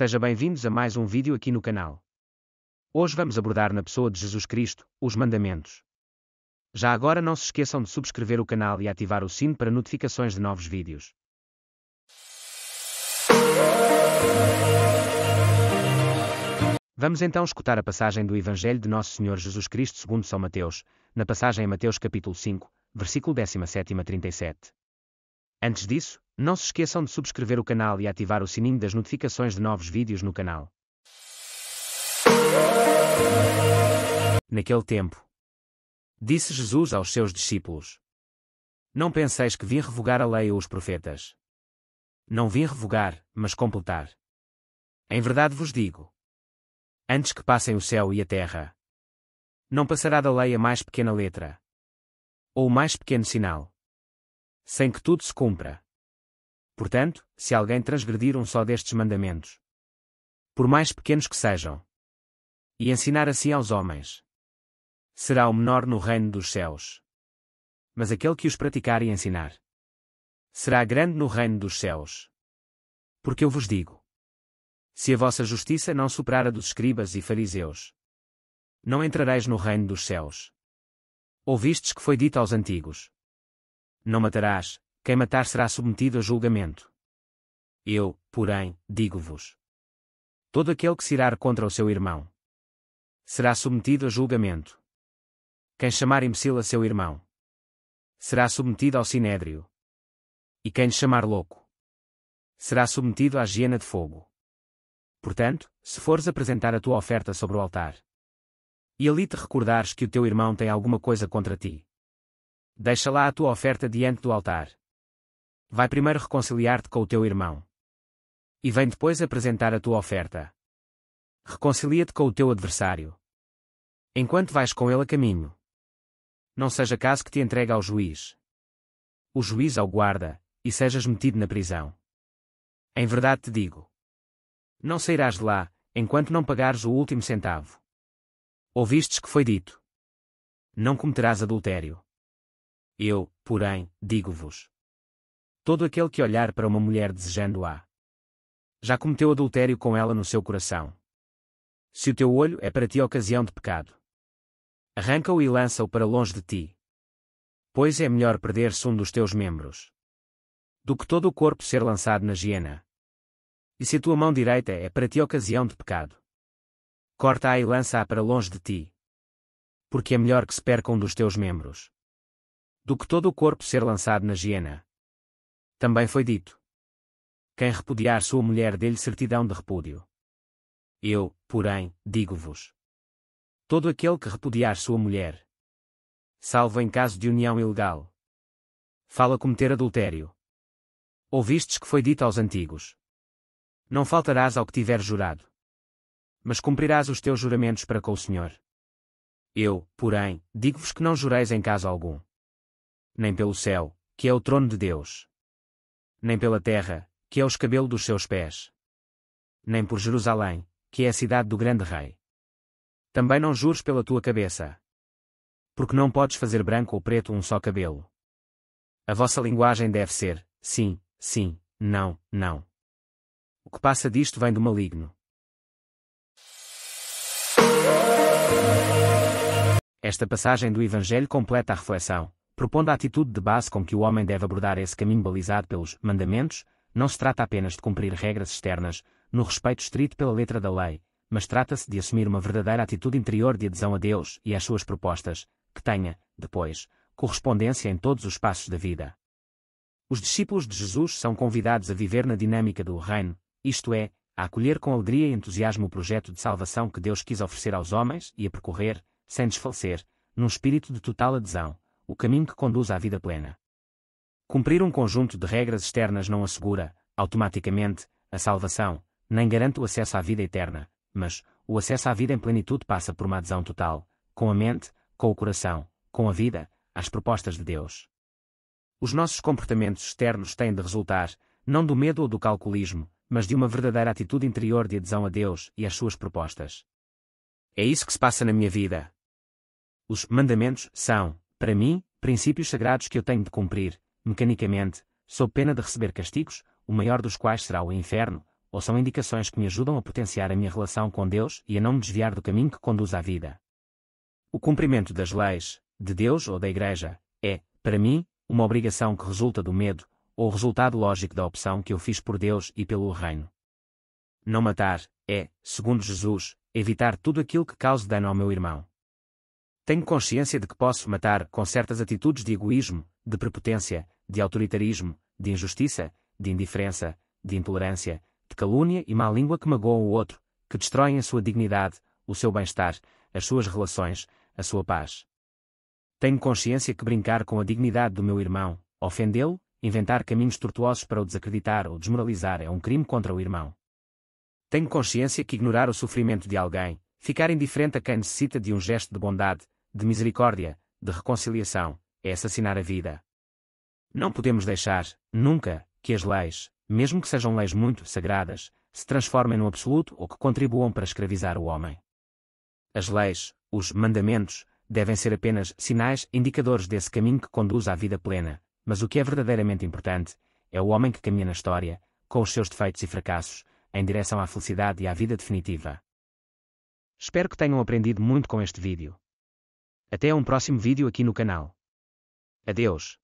Seja bem-vindos a mais um vídeo aqui no canal. Hoje vamos abordar na pessoa de Jesus Cristo, os mandamentos. Já agora não se esqueçam de subscrever o canal e ativar o sino para notificações de novos vídeos. Vamos então escutar a passagem do Evangelho de Nosso Senhor Jesus Cristo segundo São Mateus, na passagem em Mateus capítulo 5, versículo 17 a 37. Antes disso, não se esqueçam de subscrever o canal e ativar o sininho das notificações de novos vídeos no canal. Naquele tempo, disse Jesus aos seus discípulos: Não penseis que vim revogar a lei ou os profetas. Não vim revogar, mas completar. Em verdade vos digo: Antes que passem o céu e a terra, não passará da lei a mais pequena letra ou o mais pequeno sinal sem que tudo se cumpra. Portanto, se alguém transgredir um só destes mandamentos, por mais pequenos que sejam, e ensinar assim aos homens, será o menor no reino dos céus. Mas aquele que os praticar e ensinar, será grande no reino dos céus. Porque eu vos digo: se a vossa justiça não superar a dos escribas e fariseus, não entrareis no reino dos céus. Ouvistes que foi dito aos antigos: não matarás, quem matar será submetido a julgamento. Eu, porém, digo-vos: todo aquele que se irar contra o seu irmão será submetido a julgamento. Quem chamar imbecil a seu irmão será submetido ao sinédrio. E quem chamar louco será submetido à hiena de fogo. Portanto, se fores apresentar a tua oferta sobre o altar e ali te recordares que o teu irmão tem alguma coisa contra ti, Deixa lá a tua oferta diante do altar. Vai primeiro reconciliar-te com o teu irmão. E vem depois apresentar a tua oferta. Reconcilia-te com o teu adversário. Enquanto vais com ele a caminho. Não seja caso que te entregue ao juiz. O juiz ao guarda, e sejas metido na prisão. Em verdade te digo. Não sairás de lá, enquanto não pagares o último centavo. Ouvistes que foi dito: Não cometerás adultério. Eu, porém, digo-vos: todo aquele que olhar para uma mulher desejando-a, já cometeu adultério com ela no seu coração. Se o teu olho é para ti ocasião de pecado, arranca-o e lança-o para longe de ti. Pois é melhor perder-se um dos teus membros do que todo o corpo ser lançado na hiena. E se a tua mão direita é para ti ocasião de pecado, corta-a e lança-a para longe de ti. Porque é melhor que se perca um dos teus membros do que todo o corpo ser lançado na hiena. Também foi dito: Quem repudiar sua mulher dê-lhe certidão de repúdio. Eu, porém, digo-vos: Todo aquele que repudiar sua mulher, salvo em caso de união ilegal, fala cometer adultério. Ouvistes que foi dito aos antigos: Não faltarás ao que tiver jurado, mas cumprirás os teus juramentos para com o Senhor. Eu, porém, digo-vos que não jureis em caso algum nem pelo céu, que é o trono de Deus, nem pela terra, que é o escabelo dos seus pés, nem por Jerusalém, que é a cidade do grande rei. Também não jures pela tua cabeça, porque não podes fazer branco ou preto um só cabelo. A vossa linguagem deve ser: sim, sim, não, não. O que passa disto vem do maligno. Esta passagem do Evangelho completa a reflexão propondo a atitude de base com que o homem deve abordar esse caminho balizado pelos mandamentos, não se trata apenas de cumprir regras externas, no respeito estrito pela letra da lei, mas trata-se de assumir uma verdadeira atitude interior de adesão a Deus e às suas propostas, que tenha, depois, correspondência em todos os passos da vida. Os discípulos de Jesus são convidados a viver na dinâmica do reino, isto é, a acolher com alegria e entusiasmo o projeto de salvação que Deus quis oferecer aos homens e a percorrer, sem desfalecer, num espírito de total adesão o caminho que conduz à vida plena. Cumprir um conjunto de regras externas não assegura, automaticamente, a salvação, nem garante o acesso à vida eterna, mas o acesso à vida em plenitude passa por uma adesão total, com a mente, com o coração, com a vida, às propostas de Deus. Os nossos comportamentos externos têm de resultar, não do medo ou do calculismo, mas de uma verdadeira atitude interior de adesão a Deus e às suas propostas. É isso que se passa na minha vida. Os mandamentos são, para mim, princípios sagrados que eu tenho de cumprir, mecanicamente, sob pena de receber castigos, o maior dos quais será o inferno, ou são indicações que me ajudam a potenciar a minha relação com Deus e a não me desviar do caminho que conduz à vida. O cumprimento das leis, de Deus ou da Igreja, é, para mim, uma obrigação que resulta do medo, ou resultado lógico da opção que eu fiz por Deus e pelo Reino. Não matar, é, segundo Jesus, evitar tudo aquilo que cause dano ao meu irmão. Tenho consciência de que posso matar com certas atitudes de egoísmo, de prepotência, de autoritarismo, de injustiça, de indiferença, de intolerância, de calúnia e má língua que magoam o outro, que destroem a sua dignidade, o seu bem-estar, as suas relações, a sua paz. Tenho consciência que brincar com a dignidade do meu irmão, ofendê-lo, inventar caminhos tortuosos para o desacreditar ou desmoralizar é um crime contra o irmão. Tenho consciência que ignorar o sofrimento de alguém, ficar indiferente a quem necessita de um gesto de bondade, de misericórdia, de reconciliação, é assassinar a vida. Não podemos deixar, nunca, que as leis, mesmo que sejam leis muito sagradas, se transformem no absoluto ou que contribuam para escravizar o homem. As leis, os mandamentos, devem ser apenas sinais indicadores desse caminho que conduz à vida plena, mas o que é verdadeiramente importante é o homem que caminha na história, com os seus defeitos e fracassos, em direção à felicidade e à vida definitiva. Espero que tenham aprendido muito com este vídeo. Até um próximo vídeo aqui no canal. Adeus.